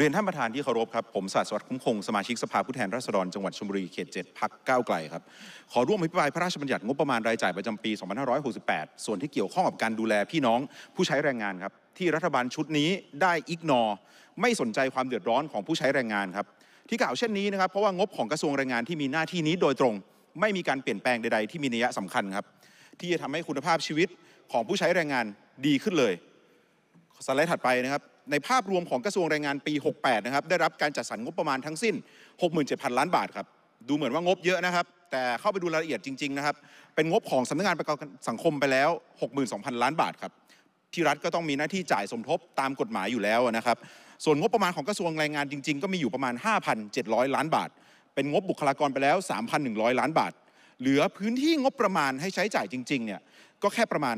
เรียนท่านประธานที่เคารพครับ ผมศาสตร์สวัสดิ์คุ้มคงสมาชิกสภาผู้แทนราษฎร จังหวัดชลบุรีเขตเจ็ดพักก้าวไกลครับ ขอร่วมอภิปรายพระราชบัญญัติ งบประมาณรายจ่ายประจำปี 2568 ส่วนที่เกี่ยวข้องกับการดูแลพี่น้องผู้ใช้แรงงานครับ ที่รัฐบาลชุดนี้ได้อิกนอไม่สนใจความเดือดร้อนของผู้ใช้แรงงานครับที่กล่าวเช่นนี้นะครับ เพราะว่างบของกระทรวงแรงงานที่มีหน้าที่นี้ โดยตรงไม่มีการเปลี่ยนแปลงใดๆที่มีนัยสำคัญครับ ที่จะทำให้คุณภาพชีวิตของผู้ใช้แรงงานดีขึ้นเลยสไลด์ถัดไปนะครับในภาพรวมของกระทรวงแรงงานปี 68 นะครับ ได้รับการจัดสรรงบประมาณทั้งสิ้น 67,000 ล้านบาทครับ ดูเหมือนว่างบเยอะนะครับ แต่เข้าไปดูรายละเอียดจริง ๆ นะครับ เป็นงบของสำนักงานประกันสังคมไปแล้ว 62,000 ล้านบาทครับ ที่รัฐก็ต้องมีหน้าที่จ่ายสมทบตามกฎหมายอยู่แล้วนะครับ ส่วนงบประมาณของกระทรวงแรงงานจริง ๆ ก็มีอยู่ประมาณ 5,700 ล้านบาท เป็นงบบุคลากรไปแล้ว 3,100 ล้านบาท เหลือพื้นที่งบประมาณให้ใช้จ่ายจริงๆเนี่ยก็แค่ประมาณ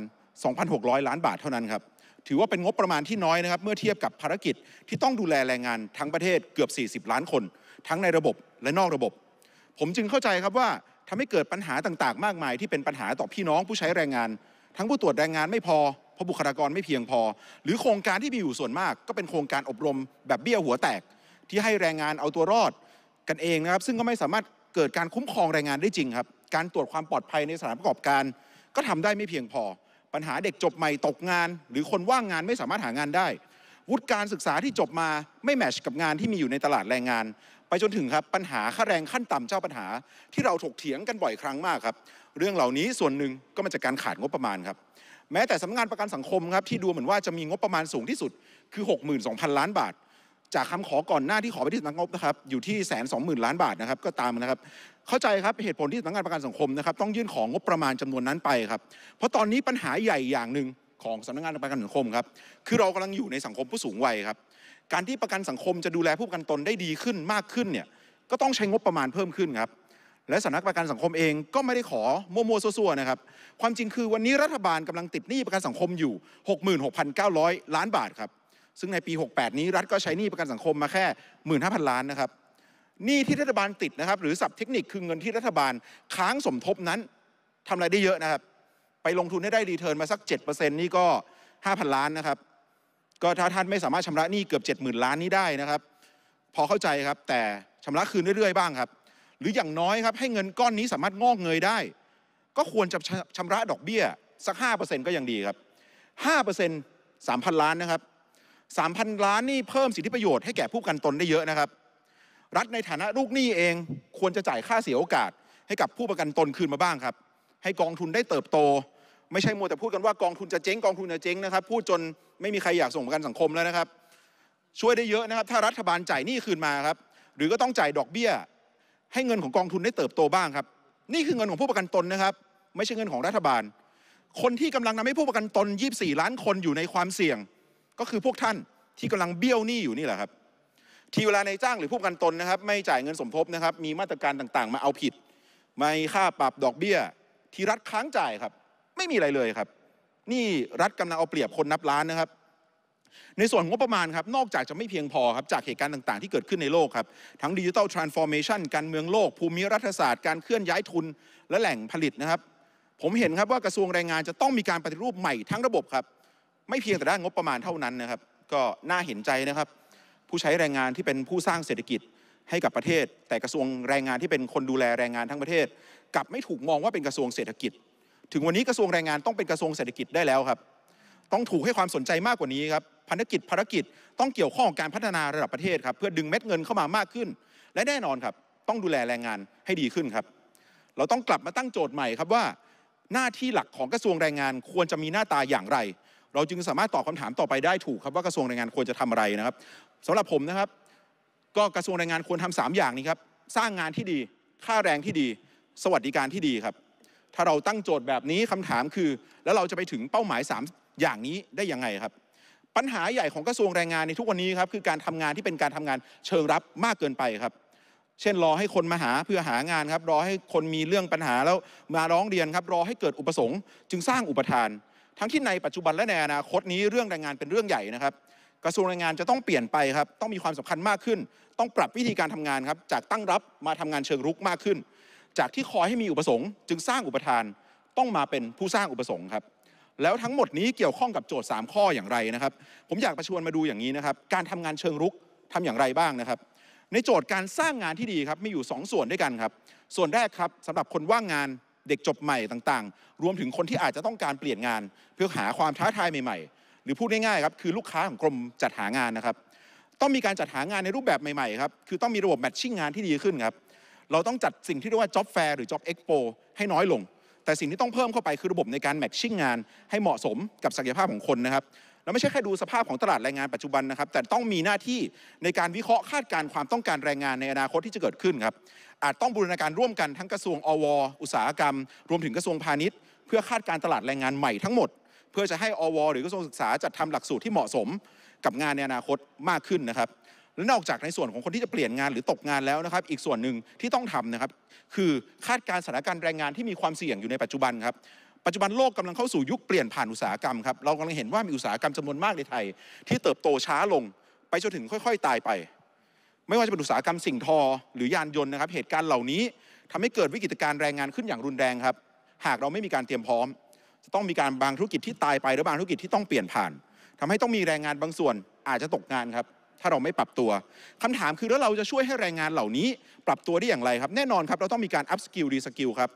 2,600 ล้านบาทเท่านั้นครับถือว่าเป็นงบประมาณที่น้อยนะครับเมื่อเทียบกับภารกิจที่ต้องดูแลแรงงานทั้งประเทศเกือบ 40 ล้านคน ทั้งในระบบและนอกระบบ ผมจึงเข้าใจครับว่าทำให้เกิดปัญหาต่าง ๆ มากมาย ที่เป็นปัญหาต่อพี่น้องผู้ใช้แรงงาน ทั้งผู้ตรวจแรงงานไม่พอเพราะบุคลากรไม่เพียงพอ หรือโครงการที่มีอยู่ส่วนมาก ก็เป็นโครงการอบรม แบบเบี้ยหัวแตกที่ให้แรงงานเอาตัวรอดกันเองนะครับ ซึ่งก็ไม่สามารถเกิดการคุ้มครองแรงงานได้จริงครับ การตรวจความปลอดภัยในสถานประกอบการ ก็ทำได้ไม่เพียงพอปัญหาเด็กจบใหม่ตกงาน หรือคนว่างงานไม่สามารถหางานได้ วุฒิการศึกษาที่จบมาไม่แมชกับงานที่มีอยู่ในตลาดแรงงาน ไปจนถึงครับปัญหาค่าแรงขั้นต่ำเจ้าปัญหาที่เราถกเถียงกันบ่อยครั้งมากครับเรื่องเหล่านี้ส่วนหนึ่งก็มาจากการขาดงบประมาณครับ แม้แต่สำนักงานประกันสังคมครับที่ดูเหมือนว่าจะมีงบประมาณสูงที่สุด คือ 62,000 ล้านบาท จากคำขอก่อนหน้าที่ขอไปที่สำนักงบนะครับอยู่ที่แสนสองหมื่นล้านบาทนะครับก็ตามนะครับเข้าใจครับเหตุผลที่สำนักงานประกันสังคมนะครับต้องยื่นของงบประมาณจำนวนนั้นไปครับเพราะตอนนี้ปัญหาใหญ่อย่างหนึ่งของสำนักงานประกันสังคมครับคือเรากำลังอยู่ในสังคมผู้สูงวัยครับการที่ประกันสังคมจะดูแลผู้ประกันตนได้ดีขึ้นมากขึ้นเนี่ยก็ต้องใช้งบประมาณเพิ่มขึ้นครับและสำนักประกันสังคมเองก็ไม่ได้ขอมัวมัวซัวๆนะครับความจริงคือวันนี้รัฐบาลกำลังติดหนี้ประกันสังคมอยู่ 66,900 ล้านบาทครับซึ่งในปี 68นี้รัฐก็ใช้หนี้ประกันสังคมมาแค่15,000ล้านนะครับหนี้ที่รัฐบาลติดนะครับหรือศัพท์เทคนิคคือเงินที่รัฐบาลค้างสมทบนั้นทำอะไรได้เยอะนะครับ ไปลงทุนให้ได้รีเทิร์นมาสัก7%นี่ก็ 5,000 ล้านนะครับก็ถ้าท่านไม่สามารถชำระหนี้เกือบ 70,000 ล้านนี้ได้นะครับ พอเข้าใจครับแต่ชำระคืนเรื่อยๆบ้างครับหรืออย่างน้อยครับให้เงินก้อนนี้สามารถงอกเงยได้ ก็ควรจะชำระดอกเบี้ยสัก5%ก็ยังดีครับ 5% 3,000 ล้านนะครับ3,000ล้านนี่เพิ่มสิทธิประโยชน์ให้แก่ผู้กันตนได้เยอะนะครับรัฐในฐานะลูกหนี้เองควรจะจ่ายค่าเสียโอกาส ให้กับผู้ประกันตนคืนมาบ้างครับให้กองทุนได้เติบโต ไม่ใช่มัวแต่พูดกันว่ากองทุนจะเจ๊งกองทุนจะเจ๊งนะครับพูดจนไม่มีใครอยากส่งประกันสังคมแล้วนะครับ ช่วยได้เยอะนะครับ ถ้ารัฐบาลจ่ายหนี้คืนมาครับ หรือก็ต้องจ่ายดอกเบี้ย ให้เงินของกองทุนได้เติบโตบ้างครับนี่คือเงินของผู้ประกันตนนะครับ ไม่ใช่เงินของรัฐบาล คนที่กำลังทาให้ผู้ประกันตน 24 ล้านคนอยู่ในความเสี่ยง ก็คือพวกท่านที่กำลังเบี้ยวหนี้อยู่นี่แหละครับทีเวลาในจ้างหรือผู้กันตนนะครับ ไม่จ่ายเงินสมทบนะครับ มีมาตรการต่างๆ มาเอาผิด ไม่ค่าปรับดอกเบี้ย ที่รัฐค้างจ่ายครับ ไม่มีอะไรเลยครับ นี่รัฐกำลังเอาเปรียบคนนับล้านนะครับ ในส่วนงบประมาณครับ นอกจากจะไม่เพียงพอครับ จากเหตุการณ์ต่างๆที่เกิดขึ้นในโลกครับ ทั้งดิจิทัลทรานส์ฟอร์เมชันการเมืองโลก ภูมิรัฐศาสตร์การเคลื่อนย้ายทุนและแหล่งผลิตนะครับ ผมเห็นครับว่ากระทรวงแรงงานจะต้องมีการปฏิรูปใหม่ทั้งระบบครับไม่เพียงแต่ด้านงบประมาณเท่านั้นนะครับ ก็น่าเห็นใจนะครับผู้ใช้แรงงานที่เป็นผู้สร้างเศรษฐกิจให้กับประเทศ แต่กระทรวงแรงงานที่เป็นคนดูแลแรงงานทั้งประเทศกลับไม่ถูกมองว่าเป็นกระทรวงเศรษฐกิจ ถึงวันนี้กระทรวงแรงงานต้องเป็นกระทรวงเศรษฐกิจได้แล้วครับ ต้องถูกให้ความสนใจมากกว่านี้ครับ พันธกิจภารกิจต้องเกี่ยวข้องการพัฒนาระดับประเทศครับ เพื่อดึงเม็ดเงินเข้ามามากขึ้น และแน่นอนครับ ต้องดูแลแรงงานให้ดีขึ้นครับ เราต้องกลับมาตั้งโจทย์ใหม่ครับว่า หน้าที่หลักของกระทรวงแรงงานควรจะมีหน้าตาอย่างไร เราจึงสามารถตอบคาถามต่อไปได้ถูกครับว่ากระทรวงแรงงานควรจะทำอะไรนะครับสำหรับผมนะครับ ก็กระทรวงแรงงานควรทำ 3 อย่างนี้ครับสร้างงานที่ดีค่าแรงที่ดี สวัสดิการที่ดีครับ ถ้าเราตั้งโจทย์แบบนี้คำถามคือ แล้วเราจะไปถึงเป้าหมาย 3 อย่างนี้ได้ยังไงครับ ปัญหาใหญ่ของกระทรวงแรงงานในทุกวันนี้ครับคือการทำงานที่เป็นการทำงานเชิงรับมากเกินไปครับ เช่นรอให้คนมาหาเพื่อหางานครับรอให้คนมีเรื่องปัญหาแล้วมาร้องเรียนครับรอให้เกิดอุปสงค์จึงสร้างอุปทาน ทั้งที่ในปัจจุบันและในอนาคตนี้เรื่องแรงงานเป็นเรื่องใหญ่นะครับกระทรวงแรงงานจะต้องเปลี่ยนไปครับต้องมีความสำคัญมากขึ้น ต้องปรับวิธีการทำงานครับจากตั้งรับมาทำงานเชิงรุกมากขึ้น จากที่คอยให้มีอุปสงค์ จึงสร้างอุปทานต้องมาเป็นผู้สร้างอุปสงค์ครับ แล้วทั้งหมดนี้เกี่ยวข้องกับโจทย์ 3 ข้ออย่างไรนะครับ ผมอยากประชวน มาดูอย่างนี้นะครับ การทำงานเชิงรุกทำอย่างไรบ้างนะครับ ในโจทย์การสร้างงานที่ดีครับมีอยู่ 2 ส่วนด้วยกันครับ ส่วนแรกครับสำหรับคนว่างงานเด็กจบใหม่ต่างๆ รวมถึงคนที่อาจจะต้องการเปลี่ยนงาน เพื่อหาความท้าทายใหม่ ๆหรือพูดง่ายๆครับคือลูกค้าของกรมจัดหางานนะครับ ต้องมีการจัดหางานในรูปแบบใหม่ๆครับคือต้องมีระบบแมทชิ่งงานที่ดีขึ้นครับ เราต้องจัดสิ่งที่เรียกว่า job fair หรือ job expo ให้น้อยลง แต่สิ่งที่ต้องเพิ่มเข้าไปคือระบบในการแมทชิ่งงานให้เหมาะสมกับศักยภาพของคนนะครับแลาไม่ใช่แค่ดูสภาพของตลาดแรงงานปัจจุบันนะครับแต่ต้องมีหน้าที่ในการวิเคราะห์คาดการความต้องการแรงงานในอนาคตที่จะเกิดขึ้นครับอาจต้องบูรณาการร่วมกันทั้งกระทรวงอวอุตสาหกรรม รวมถึงกระทรวงพาณิชย์เพื่อคาดการตลาดแรงงานใหม่ทั้งหมดเพื่อจะให้ อวหรือกระทรวงศึกษาจัดทำหลักสูตรที่เหมาะสมกับงานในอนาคตมากขึ้นนะครับและนอกจากในส่วนของคนที่จะเปลี่ยนงานหรือตกงานแล้วนะครับ อีกส่วนหนึ่งที่ต้องทำนะครับคือคาดการสถานการณ์แรงงานที่มีความเสี่ยงอยู่ในปัจจุบันครับปัจจุบันโลกกาลังเข้าสู่ยุคเปลี่ยนผ่านอุตสาหกรรมครับเรากำลังเห็นว่ามีอุตสาหกรรมจำนวนมากในไทยที่เติบโตช้าลงไปจนถึงค่อยๆ ตายไป ไม่ว่าจะเป็นอุตสาหกรรมสิ่งทอ หรือยานยนต์นะครับเหตุการณ์เหล่านี้ทำให้เกิดวิกฤตการแรงงานขึ้นอย่างรุนแรงครับหากเราไม่มีการเตรียมพร้อมจะต้องมีการบางธุรกิจที่ตายไปหรือบางธุรกิจที่ต้องเปลี่ยนผ่าน ทำให้ต้องมีแรงงานบางส่วนอาจจะตกงานครับถ้าเราไม่ปรับตัว คำถามคือแล้วเราจะช่วยให้แรงงานเหล่านี้ปรับตัวได้อย่างไรครับ แน่นอนครับเราต้องมีการอัพสกิลรีสกิลครับ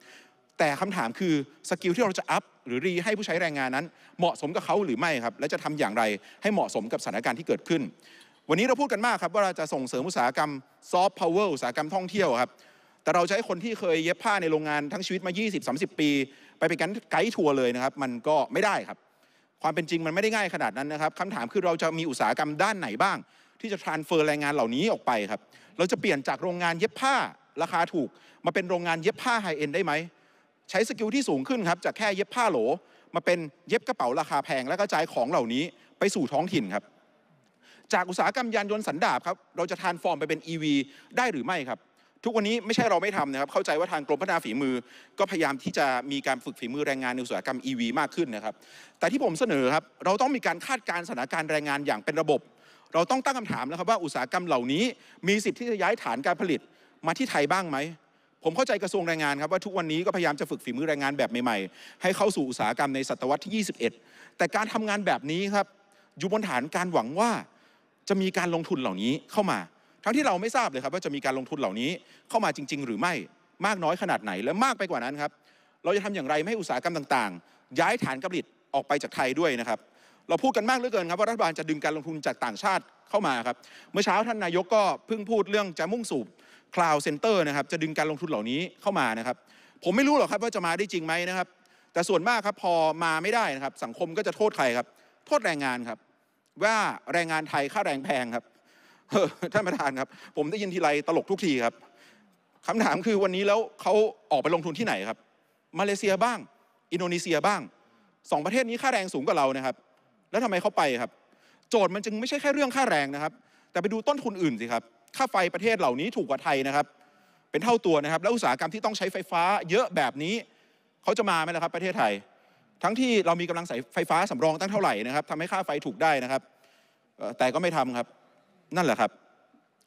แต่คำถามคือสกิลที่เราจะอัพหรือรีให้ผู้ใช้แรงงานนั้นเหมาะสมกับเขาหรือไม่ครับและจะทำอย่างไรให้เหมาะสมกับสถานการณ์ที่เกิดขึ้น วันนี้เราพูดกันมากครับว่าเราจะส่งเสริมอุตสาหกรรมซอฟต์พาวเวอร์อุตสาหกรรมท่องเที่ยวครับ แต่เราใช้คนที่เคยเย็บผ้าในโรงงานทั้งชีวิตมา 20-30 ปีไปเป็นการไกด์ทัวร์เลยนะครับมันก็ไม่ได้ครับ ความเป็นจริงมันไม่ได้ง่ายขนาดนั้นนะครับคำถามคือเราจะมีอุตสาหกรรมด้านไหนบ้าง ที่จะทรานเฟอร์แรงงานเหล่านี้ออกไปครับเราจะเปลี่ยนจากโรงงานเย็บผ้าราคาถูก มาเป็นโรงงานเย็บผ้าไฮเอ็นได้ไหม ใช้สกิลที่สูงขึ้นครับจากแค่เย็บผ้าโหลมาเป็นเย็บกระเป๋าราคาแพง และกระจายของเหล่านี้ไปสู่ท้องถิ่นครับ จากอุตสาหกรรมยานยนต์สันดาบครับเราจะทานฟอร์มไปเป็น EV ได้หรือไม่ครับทุกวันนี้ไม่ใช่เราไม่ทำนะครับ เข้าใจว่าทางกรมพัฒนาฝีมือ ก็พยายามที่จะมีการฝึกฝีมือแรงงานในอุตสาหกรรม EV มากขึ้นนะครับ แต่ที่ผมเสนอครับเราต้องมีการคาดการณ์สถานการณ์แรงงานอย่างเป็นระบบ เราต้องตั้งคำถามแล้วครับ ว่าอุตสาหกรรมเหล่านี้มีสิทธิ์ที่จะย้ายฐานการผลิตมาที่ไทยบ้างไหม ผมเข้าใจกระทรวงแรงงานครับว่าทุกวันนี้ก็พยายามจะฝึกฝีมือแรงงานแบบใหม่ๆ ให้เข้าสู่อุตสาหกรรมในศตวรรษที่ 21 แต่การทำงานแบบนี้ครับอยู่บนฐานการหวังว่าจะมีการลงทุนเหล่านี้เข้ามาทั้งที่เราไม่ทราบเลยครับว่าจะมีการลงทุนเหล่านี้ เข้ามาจริงๆหรือไม่มากน้อยขนาดไหนและมากไปกว่านั้นครับเราจะทำอย่างไรไม่ให้อุตสาหกรรมต่าง ๆ ย้ายฐานกำลิตออกไปจากไทยด้วยนะครับเราพูดกันมากเหลือเกินครับว่ารัฐบาลจะดึงการลงทุนจากต่างชาติเข้ามาครับเมื่อเช้าท่านนายกก็เพิ่งพูดเรื่องจะมุ่งสู่คลาวด์เซ็นเตอร์นะครับจะดึงการลงทุนเหล่านี้เข้ามานะครับผมไม่รู้หรอกครับว่าจะมาได้จริงไหมนะครับ แต่ส่วนมากครับพอมาไม่ได้นะครับ สังคมก็จะโทษใครครับ โทษแรงงานครับว่าแรงงานไทยค่าแรงแพงครับท่านประธานครับผมได้ยินทีไรตลกทุกทีครับคำถามคือวันนี้แล้วเขาออกไปลงทุนที่ไหนครับมาเลเซียบ้าง อินโดนีเซียบ้างสองประเทศนี้ค่าแรงสูงกว่าเรานะครับ แล้วทำไมเขาไปครับ โจทย์มันจึงไม่ใช่แค่เรื่องค่าแรงนะครับ แต่ไปดูต้นทุนอื่นสิครับ ค่าไฟประเทศเหล่านี้ถูกกว่าไทยนะครับ เป็นเท่าตัวนะครับ แล้วอุตสาหกรรมที่ต้องใช้ไฟฟ้าเยอะแบบนี้เขาจะมาไหมล่ะครับประเทศไทย ทั้งที่เรามีกำลังสายไฟฟ้าสำรองตั้งเท่าไหร่นะครับทำให้ค่าไฟถูกได้นะครับแต่ก็ไม่ทำครับนั่นแหละครับ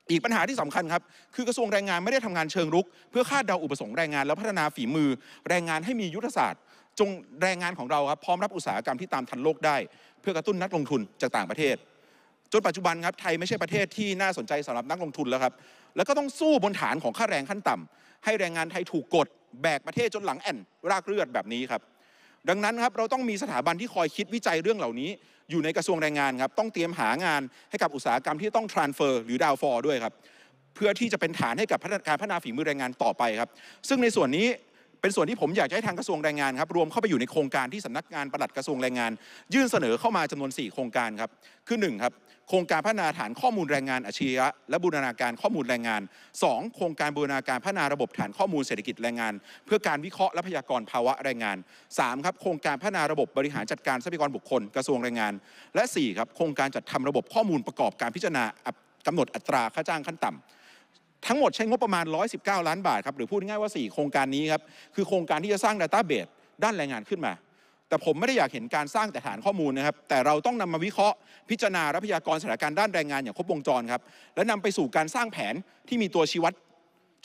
อีกปัญหาที่สำคัญครับ คือกระทรวงแรงงานไม่ได้ทำงานเชิงรุก เพื่อคาดเดาอุปสงค์แรงงานและพัฒนาฝีมือแรงงานให้มียุทธศาสตร์ จงแรงงานของเราครับพร้อมรับอุตสาหกรรมที่ตามทันโลกได้เพื่อกระตุ้นนักลงทุนจากต่างประเทศ จนปัจจุบันครับไทยไม่ใช่ประเทศที่น่าสนใจสำหรับนักลงทุนแล้วครับ แล้วก็ต้องสู้บนฐานของค่าแรงขั้นต่ำ ให้แรงงานไทยถูกกดแบกประเทศจนหลังแอ่นรากเลือดแบบนี้ครับดังนั้นครับ เราต้องมีสถาบันที่คอยคิดวิจัยเรื่องเหล่านี้ อยู่ในกระทรวงแรงงานครับ ต้องเตรียมหางานให้กับอุตสาหกรรมที่ต้องทรานเฟอร์หรือดาวฟอร์ด้วยครับ เพื่อที่จะเป็นฐานให้กับการพัฒนาฝีมือแรงงานต่อไปครับ ซึ่งในส่วนนี้เป็นส่วนที่ผมอยากให้ทางกระทรวงแรงงานครับ รวมเข้าไปอยู่ในโครงการที่สำนักงานปลัดกระทรวงแรงงาน ยื่นเสนอเข้ามาจำนวน 4 โครงการครับ คือ1ครับโครงการพัฒนาฐานข้อมูลแรงงานอาชีะและบูรณาการข้อมูลแรงงาน 2. โครงการบูรณาการพัฒนาระบบฐานข้อมูลเศรษฐกิจแรงงาน เพื่อการวิเคราะห์และพยากรณ์ภาวะแรงงาน 3. ครับโครงการพัฒนาระบบบริหารจัดการทรัพยากรบุคคลกระทรวงแรงงาน และ4ครับ โครงการจัดทำระบบข้อมูลประกอบการพิจารณากำหนดอัตราค่าจ้างขั้นต่ำทั้งหมดใช้งบประมาณ 119 ล้านบาทครับ หรือพูดง่ายว่า 4 โครงการนี้ครับ คือโครงการที่จะสร้างดัตต้าเบสด้านแรงงานขึ้นมา แต่ผมไม่ได้อยากเห็นการสร้างแต่ฐานข้อมูลนะครับ แต่เราต้องนำมาวิเคราะห์พิจารณาทรัพยากร สถานการณ์ด้านแรงงานอย่างครบวงจรครับ และนำไปสู่การสร้างแผนที่มีตัวชี้วัด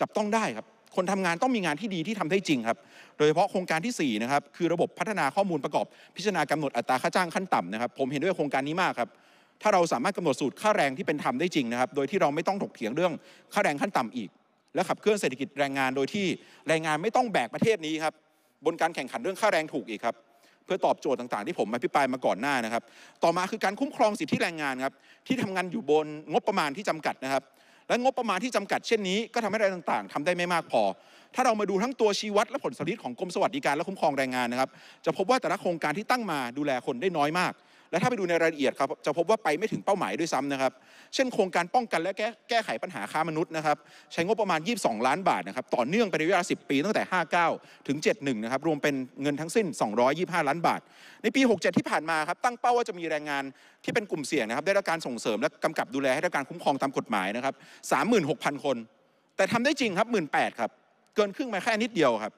จับต้องได้ครับ คนทำงานต้องมีงานที่ดีที่ทำได้จริงครับ โดยเฉพาะโครงการที่ 4 นะครับ คือระบบพัฒนาข้อมูลประกอบพิจารณากำหนดอัตราค่าจ้างขั้นต่ำนะครับ ผมเห็นด้วยโครงการนี้มากครับถ้าเราสามารถกำหนดสูตรค่าแรงที่เป็นธรรมได้จริงนะครับ โดยที่เราไม่ต้องถกเถียงเรื่องค่าแรงขั้นต่ำอีก และขับเคลื่อนเศรษฐกิจแรงงานโดยที่แรงงานไม่ต้องแบกประเทศนี้ครับ บนการแข่งขันเรื่องค่าแรงถูกอีกครับ เพื่อตอบโจทย์ต่างๆ ที่ผมอภิปรายมาก่อนหน้านะครับ ต่อมาคือการคุ้มครองสิทธิแรงงานครับ ที่ทำงานอยู่บนงบประมาณที่จำกัดนะครับ และงบประมาณที่จำกัด เช่นนี้ ก็ทำให้รารต่างๆ ทำได้ไม่มากพอ ถ้าเรามาดูทั้งตัวชี้วัดและผลสลิดของกรมสวัสดิการและคุ้มครองแรงงานนะครับ จะพบว่าแต่ละโครงการที่ตั้งมาดูแลคนได้น้อยมากและถ้าไปดูในรายละเอียดครับ จะพบว่าไปไม่ถึงเป้าหมายด้วยซ้ำนะครับ เช่นโครงการป้องกันและแก้แก้ไขปัญหาค้ามนุษย์นะครับ ใช้งบประมาณ 22 ล้านบาทนะครับ ต่อเนื่องไปในเวลา10 ปีตั้งแต่ 59 ถึง 71 นะครับ รวมเป็นเงินทั้งสิ้น 225 ล้านบาท ในปี 67 ที่ผ่านมาครับ ตั้งเป้าว่าจะมีแรงงานที่เป็นกลุ่มเสี่ยงนะครับ ได้รับการส่งเสริมและกำกับดูแลให้ได้การคุ้มครองตามกฎหมายนะครับ 36,000 คน แต่ทำได้จริงครับ 18,000 ครับเกินครึ่งมาแค่นิดเดียวครับ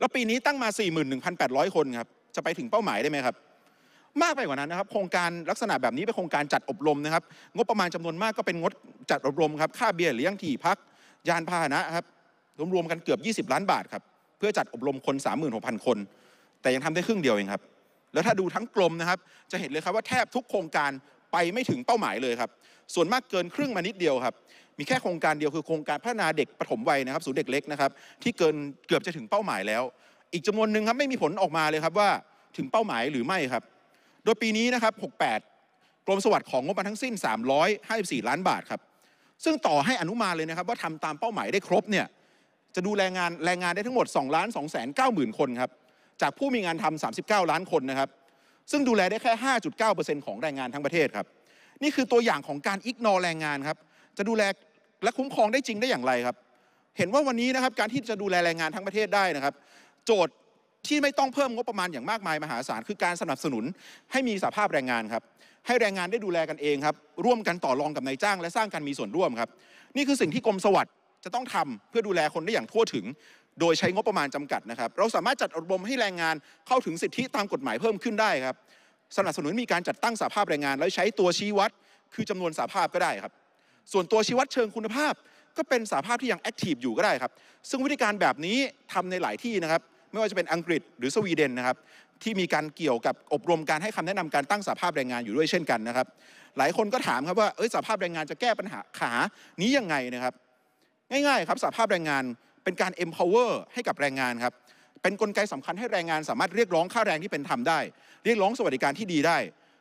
แล้วปีนี้ตั้งมา 41,800 คนครับจะไปถึงเป้าหมายได้ไหมครับมากไปกว่านั้นนะครับ โครงการลักษณะแบบนี้เป็นโครงการจัดอบรมนะครับงบประมาณจำนวนมากก็เป็นงดจัดอบรมครับค่าเบี้ยเลี้ยงที่พัก ยานพาหนะครับ รวมรวมกันเกือบ 20 ล้านบาทครับ เพื่อจัดอบรมคน 36,000 คน แต่ยังทำได้ครึ่งเดียวเองครับ แล้วถ้าดูทั้งกลมนะครับ จะเห็นเลยครับว่าแทบทุกโครงการไปไม่ถึงเป้าหมายเลยครับส่วนมากเกินครึ่งมานิดเดียวครับ มีแค่โครงการเดียวคือโครงการพัฒนาเด็กปฐมวัยนะครับศูนย์เด็กเล็กนะครับ ที่เกินเกือบจะถึงเป้าหมายแล้ว อีกจำนวนหนึ่งครับไม่มีผลออกมาเลยครับว่าถึงเป้าหมายหรือไม่ครับโดยปีนี้นะครับ 68 กรมสวัสดิ์ของงบมาทั้งสิ้น 354 ล้านบาทครับ ซึ่งต่อให้อนุมาเลยนะครับว่าทำตามเป้าหมายได้ครบเนี่ย จะดูแรงงานแรงงานได้ทั้งหมด2ล้าน2 9 0 0 0 คนครับ จากผู้มีงานทำ 39 ล้านคนนะครับ ซึ่งดูแลได้แค่ 5.9%ของแรงงานทั้งประเทศครับ นี่คือตัวอย่างของการอิกนอแรงงานครับ จะดูแลและคุ้มครองได้จริงได้อย่างไรครับ เห็นว่าวันนี้นะครับ การที่จะดูแลแรงงานทั้งประเทศได้นะครับ โจทย์ที่ไม่ต้องเพิ่มงบประมาณอย่างมากมายมหาศาลคือการสนับสนุนให้มีสภาพแรงงานครับให้แรงงานได้ดูแลกันเองครับร่วมกันต่อรองกับนายจ้าง และสร้างการมีส่วนร่วมครับ นี่คือสิ่งที่กรมสวัสดิ์จะต้องทำเพื่อดูแลคนได้อย่างทั่วถึง โดยใช้งบประมาณจำกัดนะครับ เราสามารถจัดอบรมให้แรงงานเข้าถึงสิทธิตามกฎหมายเพิ่มขึ้นได้ครับ สนับสนุนมีการจัดตั้งสาภาพแรงงาน แล้วใช้ตัวชี้วัดคือจำนวนสาภาพก็ได้ครับ ส่วนตัวชี้วัดเชิงคุณภาพก็เป็นสาภาพที่ยังแอคทีฟอยู่ก็ได้ครับ ซึ่งวิธีการแบบนี้ทำในหลายที่นะครับไม่ว่าจะเป็นอังกฤษหรือสวีเดนนะครับที่มีการเกี่ยวกับอบรมการให้คำแนะนำการตั้งสภาพแรงงานอยู่ด้วยเช่นกันนะครับหลายคนก็ถามครับว่าเอ้ยสภาพแรงงานจะแก้ปัญหาขานี้ยังไงนะครับ ง่ายๆครับสภาพแรงงานเป็นการ empower ให้กับแรงงานครับเป็นนกลไกสำคัญให้แรงงานสามารถเรียกร้องค่าแรงที่เป็นธรรมได้ เรียกร้องสวัสดิการที่ดีได้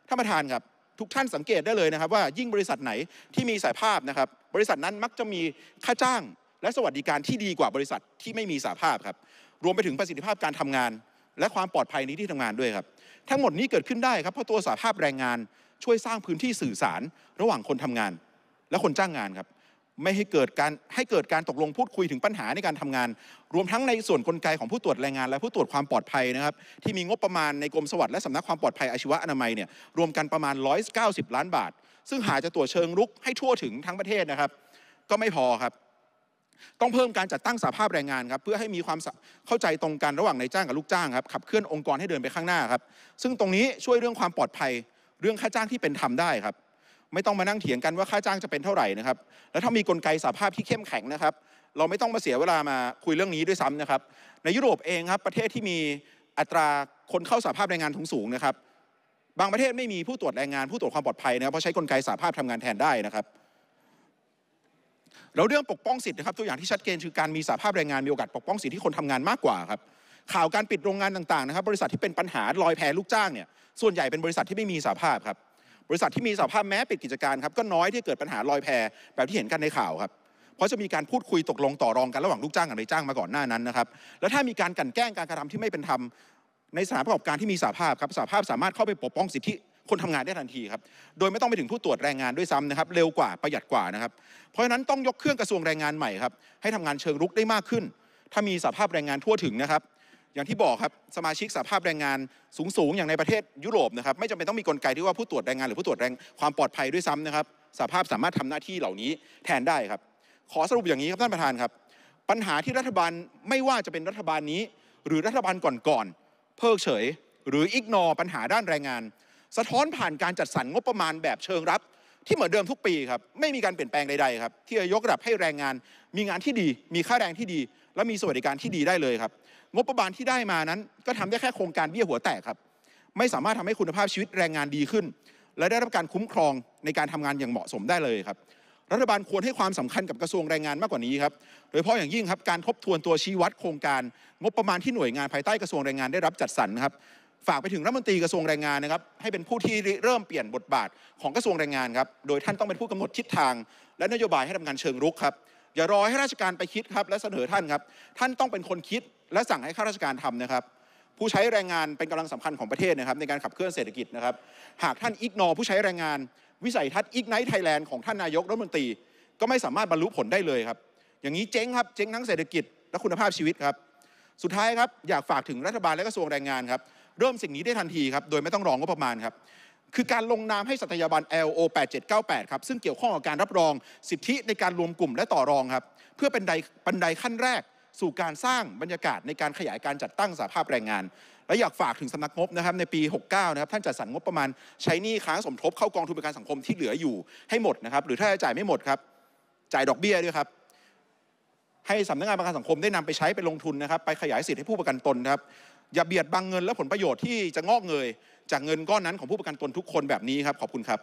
ท่านประธานครับทุกท่านสังเกตได้เลยนะครับ ว่ายิ่งบริษัทไหนที่มีสายภาพนะครับบริษัทนั้นมักจะมีค่าจ้างและสวัสดิการที่ดีกว่าบริษัทที่ไม่มีสาภาพครับรวมไปถึงประสิทธิภาพการทำงาน และความปลอดภัยในที่ทำงานด้วยครับ ทั้งหมดนี้เกิดขึ้นได้ครับเพราะตัวสาภาพแรงงาน ช่วยสร้างพื้นที่สื่อสารระหว่างคนทำงาน และคนจ้างงานครับไม่ให้เกิดการให้เกิดการตกลงพูดคุยถึงปัญหาในการทำงาน รวมทั้งในส่วนนกลไกของผู้ตรวจแรงงาน และผู้ตรวจความปลอดภัยนะครับที่มีงบประมาณในกรมสวัสดิ์และสำนักความปลอดภัยอาชีวะอนามัยเนี่ยรวมกันประมาณ190ล้านบาท ซึ่งหาจะตรวจเชิงรุกให้ทั่วถึงทั้งประเทศนะครับ ก็ไม่พอครับต้องเพิ่มการจัดตั้งสาภาพแรงงานครับเพื่อให้มีความเข้าใจตรงกันระหว่างนายจ้างกับลูกจ้างครับขับเคลื่อนองค์กรให้เดินไปข้างหน้าครับ ซึ่งตรงนี้ช่วยเรื่องความปลอดภัยเรื่องค่าจ้างที่เป็นธรรมได้ครับไม่ต้องมานั่งเถียงกันว่าค่าจ้างจะเป็นเท่าไหร่นะครับแล้วถ้ามีกลไกสาภาพที่เข้มแข็งนะครับ เราไม่ต้องมาเสียเวลามาคุยเรื่องนี้ด้วยซ้ำนะครับ ในยุโรปเองครับประเทศที่มีอัตราคนเข้าสาภาพแรงงานงสูงนะครับ บางประเทศไม่มีผู้ตรวจแรงงานผู้ตรวจความปลอดภัย นะครับเพราะใช้กลไกสาภาพทำงานแทนได้นะครับแล้วเรื่องปกป้องสิทธิ์นะครับตัวอย่างที่ชัดเจนคือการมีสภาพแรงงานมีโอกาสปกป้องสิทธิที่คนทำงานมากกว่าครับข่าวการปิดโรงงานต่างๆนะครับบริษัทที่เป็นปัญหาลอยแพลูกจ้างเนี่ยส่วนใหญ่เป็นบริษัทที่ไม่มีสภาพครับบริษัทที่มีสภาพแม้ปิดกิจการครับก็น้อยที่เกิดปัญหาลอยแพแบบที่เห็นกันในข่าวครับเพราะจะมีการพูดคุยตกลงต่อรองกันระหว่างลูกจ้างกับนายจ้างมาก่อนหน้านั้นนะครับแล้วถ้ามีการกันแกล้งการกระทำที่ไม่เป็นธรรมในสถานประกอบการที่มีสภาพครับสภาพสามารถเข้าไปปกป้องสิทธิคนทำงานได้ทันทีครับ โดยไม่ต้องไปถึงผู้ตรวจแรงงานด้วยซ้ำนะครับ เร็วกว่าประหยัดกว่านะครับ เพราะฉะนั้นต้องยกเครื่องกระทรวงแรงงานใหม่ครับ ให้ทำงานเชิงรุกได้มากขึ้น ถ้ามีสภาพแรงงานทั่วถึงนะครับ อย่างที่บอกครับ สมาชิกสภาพแรงงานสูงๆอย่างในประเทศยุโรปนะครับ ไม่จำเป็นต้องมีกลไกที่ว่าผู้ตรวจแรงงานหรือผู้ตรวจแรงความปลอดภัยด้วยซ้ำนะครับ สภาพสามารถทำหน้าที่เหล่านี้แทนได้ครับ ขอสรุปอย่างนี้ครับท่านประธานครับ ปัญหาที่รัฐบาลไม่ว่าจะเป็นรัฐบาลนี้ หรือรัฐบาลก่อนๆเพิกเฉยหรืออิกนอปัญหาด้านแรงงานสะท้อนผ่านการจัดสรรงบประมาณแบบเชิงรับ ที่เหมือนเดิมทุกปีครับไม่มีการเปลี่ยนแปลงใดๆครับ ที่จะยกระดับให้แรงงานมีงานที่ดี มีค่าแรงที่ดี และมีสวัสดิการที่ดีได้เลยครับ งบประมาณที่ได้มานั้นก็ทำได้แค่โครงการเบี้ยหัวแตกครับ ไม่สามารถทำให้คุณภาพชีวิตแรงงานดีขึ้น และได้รับการคุ้มครองในการทำงานอย่างเหมาะสมได้เลยครับ รัฐบาลควรให้ความสำคัญกับกระทรวงแรงงานมากกว่านี้ครับโดยเฉพาะอย่างยิ่งครับการทบทวนตัวชี้วัดโครงการ งบประมาณที่หน่วยงานภายใต้กระทรวงแรงงานได้รับจัดสรรครับฝากไปถึงรัฐมนตรีกระทรวงแรงงานนะครับ ให้เป็นผู้ที่เริ่มเปลี่ยนบทบาทของกระทรวงแรงงานครับ โดยท่านต้องเป็นผู้กำหนดทิศทาง และนโยบายให้ทำงานเชิงรุกครับอย่ารอให้ราชการไปคิดครับและเสนอท่านครับท่านต้องเป็นคนคิดและสั่งให้ข้าราชการทำนะครับ ผู้ใช้แรงงานเป็นกำลังสำคัญของประเทศนะครับในการขับเคลื่อนเศรษฐกิจนะครับหากท่านอิกนอผู้ใช้แรงงาน วิสัยทัศน์อิกไนท์ไทยแลนด์ของท่านนายกรัฐมนตรีก็ไม่สามารถบรรลุผลได้เลยครับอย่างนี้เจ๊งครับเจ๊งทั้งเศรษฐกิจ และคุณภาพชีวิตครับสุดท้ายครับอยากฝากถึงรัฐบาลและกระทรวงแรงงานครับเริ่มสิ่งนี้ได้ทันทีครับโดยไม่ต้องรองบประมาณครับคือการลงนามให้สัตยาบัน LO 8798ครับซึ่งเกี่ยวข้องกับการรับรองสิทธิในการรวมกลุ่มและต่อรองครับเพื่อเป็นใดบันไดขั้นแรกสู่การสร้างบรรยากาศในการขยายการจัดตั้งสาภาพแรงงาน และอยากฝากถึงสำนักงบนะครับในปี 69นะครับท่านจัดสรรงบประมาณ ใช้หนี้ค้างสมทบเข้ากองทุนประกันสังคมที่เหลืออยู่ให้หมดนะครับ หรือถ้าจ่ายไม่หมดครับจ่ายดอกเบี้ยด้วยครับให้สำนักงานประกันสังคมได้นำไปใช้ไปลงทุนนะครับ ไปขยายสิทธิให้ผู้ประกันตนนะครับอย่าเบียดบังเงินและผลประโยชน์ที่จะงอกเงยจากเงินก้อนนั้นของผู้ประกันตนทุกคนแบบนี้ครับขอบคุณครับ